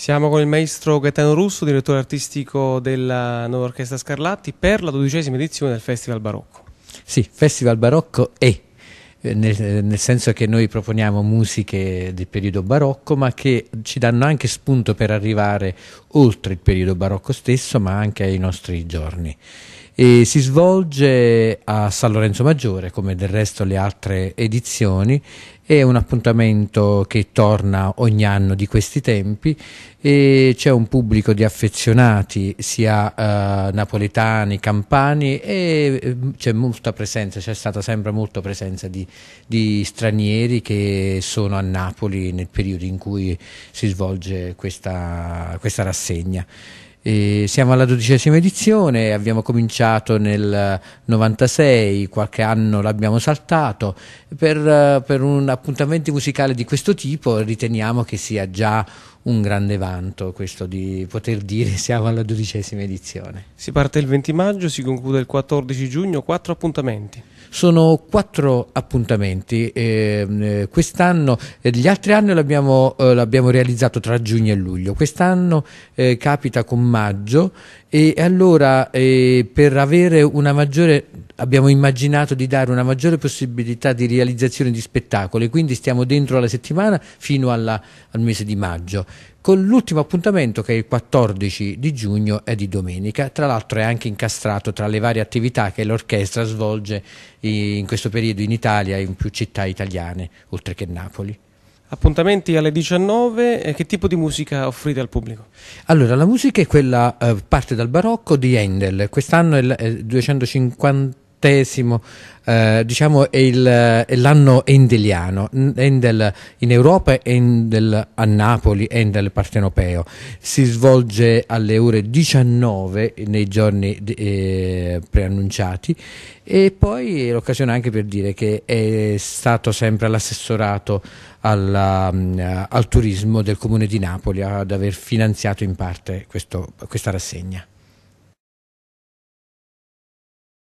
Siamo con il maestro Gaetano Russo, direttore artistico della Nuova Orchestra Scarlatti, per la dodicesima edizione del Festival Barocco. Sì, Festival Barocco è, eh, nel, nel, senso che noi proponiamo musiche del periodo barocco, ma che ci danno anche spunto per arrivare oltre il periodo barocco stesso, ma anche ai nostri giorni e si svolge a San Lorenzo Maggiore, come del resto le altre edizioni, è un appuntamento che torna ogni anno di questi tempi e c'è un pubblico di affezionati sia eh, napoletani, campani e ehm, c'è molta presenza, c'è stata sempre molta presenza di, di, stranieri che sono a Napoli nel periodo in cui si svolge questa, questa rassegna. E siamo alla dodicesima edizione, abbiamo cominciato nel 96, qualche anno l'abbiamo saltato, per, per un appuntamento musicale di questo tipo riteniamo che sia già un grande vanto questo di poter dire siamo alla dodicesima edizione. Si parte il 20 maggio, si conclude il 14 giugno, quattro appuntamenti. Sono quattro appuntamenti, ehm, eh, quest'anno, eh, gli altri anni l'abbiamo eh, realizzato tra giugno e luglio, quest'anno eh, capita con maggio e allora eh, per avere una maggiore abbiamo immaginato di dare una maggiore possibilità di realizzazione di spettacoli, quindi stiamo dentro la settimana fino alla, al mese di maggio con l'ultimo appuntamento che è il 14 di giugno e di domenica, tra l'altro è anche incastrato tra le varie attività che l'orchestra svolge in questo periodo in Italia e in più città italiane, oltre che Napoli. Appuntamenti alle 19, eh, che tipo di musica offrite al pubblico? Allora, la musica è quella, eh, parte dal barocco di Handel, quest'anno è il 250 eh, eh, diciamo è, eh, l'anno endeliano, Endel in Europa Endel a Napoli, Endel partenopeo. Si svolge alle ore 19 nei giorni eh, preannunciati e poi è l'occasione anche per dire che è stato sempre l'assessorato alla, mm, al turismo del comune di Napoli ad aver finanziato in parte questo, questa rassegna.